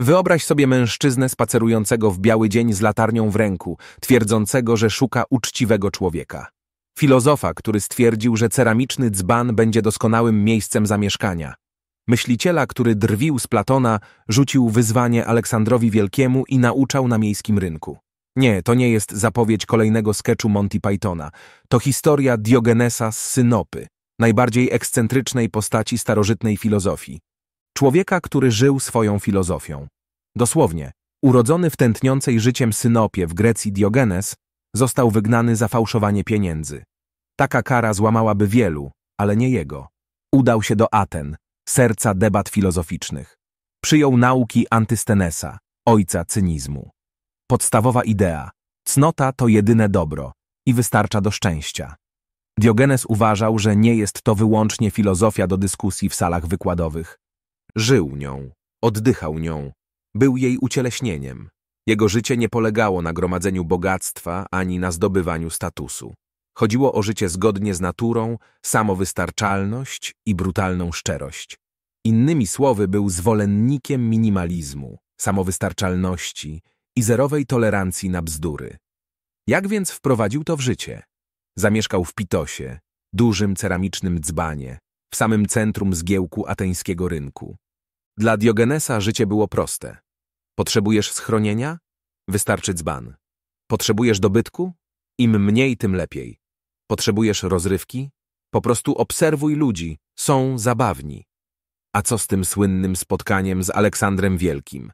Wyobraź sobie mężczyznę spacerującego w biały dzień z latarnią w ręku, twierdzącego, że szuka uczciwego człowieka. Filozofa, który stwierdził, że ceramiczny dzban będzie doskonałym miejscem zamieszkania. Myśliciela, który drwił z Platona, rzucił wyzwanie Aleksandrowi Wielkiemu i nauczał na miejskim rynku. Nie, to nie jest zapowiedź kolejnego sketchu Monty Pythona. To historia Diogenesa z Synopy, najbardziej ekscentrycznej postaci starożytnej filozofii. Człowieka, który żył swoją filozofią. Dosłownie, urodzony w tętniącej życiem synopie w Grecji Diogenes, został wygnany za fałszowanie pieniędzy. Taka kara złamałaby wielu, ale nie jego. Udał się do Aten, serca debat filozoficznych. Przyjął nauki Antystenesa, ojca cynizmu. Podstawowa idea – cnota to jedyne dobro i wystarcza do szczęścia. Diogenes uważał, że nie jest to wyłącznie filozofia do dyskusji w salach wykładowych. Żył nią, oddychał nią, był jej ucieleśnieniem. Jego życie nie polegało na gromadzeniu bogactwa ani na zdobywaniu statusu. Chodziło o życie zgodnie z naturą, samowystarczalność i brutalną szczerość. Innymi słowy, był zwolennikiem minimalizmu, samowystarczalności i zerowej tolerancji na bzdury. Jak więc wprowadził to w życie? Zamieszkał w Pitosie, dużym ceramicznym dzbanie, w samym centrum zgiełku ateńskiego rynku. Dla Diogenesa życie było proste. Potrzebujesz schronienia? Wystarczy dzban. Potrzebujesz dobytku? Im mniej, tym lepiej. Potrzebujesz rozrywki? Po prostu obserwuj ludzi, są zabawni. A co z tym słynnym spotkaniem z Aleksandrem Wielkim?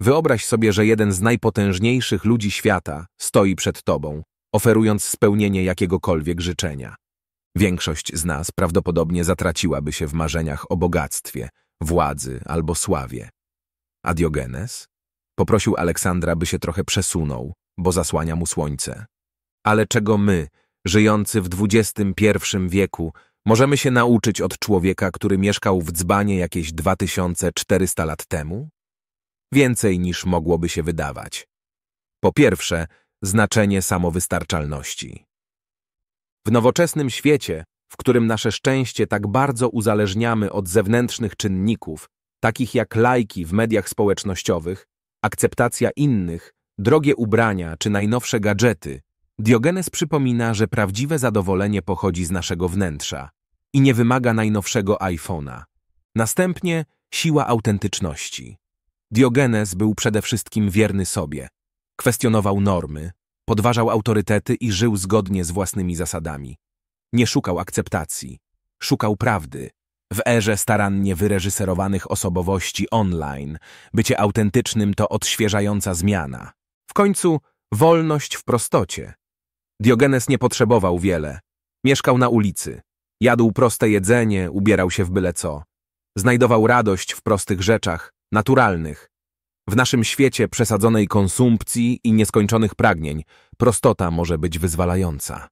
Wyobraź sobie, że jeden z najpotężniejszych ludzi świata stoi przed tobą, oferując spełnienie jakiegokolwiek życzenia. Większość z nas prawdopodobnie zatraciłaby się w marzeniach o bogactwie – władzy albo sławie. A Diogenes? Poprosił Aleksandra, by się trochę przesunął, bo zasłania mu słońce. Ale czego my, żyjący w XXI wieku, możemy się nauczyć od człowieka, który mieszkał w dzbanie jakieś 2400 lat temu? Więcej niż mogłoby się wydawać. Po pierwsze, znaczenie samowystarczalności. W nowoczesnym świecie w którym nasze szczęście tak bardzo uzależniamy od zewnętrznych czynników, takich jak lajki w mediach społecznościowych, akceptacja innych, drogie ubrania czy najnowsze gadżety, Diogenes przypomina, że prawdziwe zadowolenie pochodzi z naszego wnętrza i nie wymaga najnowszego iPhone'a. Następnie siła autentyczności. Diogenes był przede wszystkim wierny sobie. Kwestionował normy, podważał autorytety i żył zgodnie z własnymi zasadami nie szukał akceptacji, szukał prawdy. W erze starannie wyreżyserowanych osobowości online, bycie autentycznym to odświeżająca zmiana. W końcu wolność w prostocie. Diogenes nie potrzebował wiele. Mieszkał na ulicy. Jadł proste jedzenie, ubierał się w byle co. Znajdował radość w prostych rzeczach, naturalnych. W naszym świecie przesadzonej konsumpcji i nieskończonych pragnień prostota może być wyzwalająca.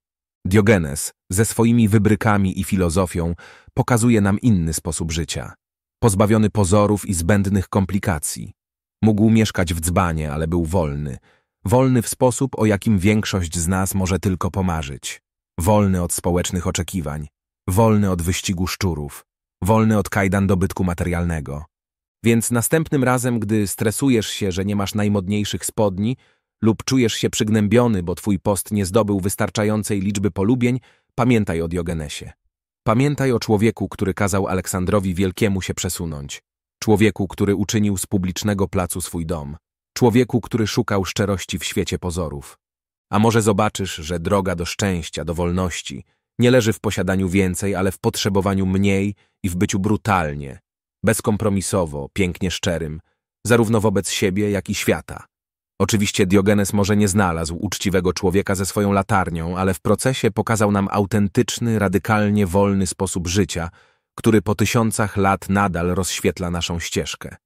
Diogenes ze swoimi wybrykami i filozofią pokazuje nam inny sposób życia, pozbawiony pozorów i zbędnych komplikacji. Mógł mieszkać w dzbanie, ale był wolny. Wolny w sposób, o jakim większość z nas może tylko pomarzyć. Wolny od społecznych oczekiwań. Wolny od wyścigu szczurów. Wolny od kajdan dobytku materialnego. Więc następnym razem, gdy stresujesz się, że nie masz najmodniejszych spodni, lub czujesz się przygnębiony, bo twój post nie zdobył wystarczającej liczby polubień, pamiętaj o Diogenesie. Pamiętaj o człowieku, który kazał Aleksandrowi Wielkiemu się przesunąć. Człowieku, który uczynił z publicznego placu swój dom. Człowieku, który szukał szczerości w świecie pozorów. A może zobaczysz, że droga do szczęścia, do wolności nie leży w posiadaniu więcej, ale w potrzebowaniu mniej i w byciu brutalnie, bezkompromisowo, pięknie szczerym, zarówno wobec siebie, jak i świata. Oczywiście Diogenes może nie znalazł uczciwego człowieka ze swoją latarnią, ale w procesie pokazał nam autentyczny, radykalnie wolny sposób życia, który po tysiącach lat nadal rozświetla naszą ścieżkę.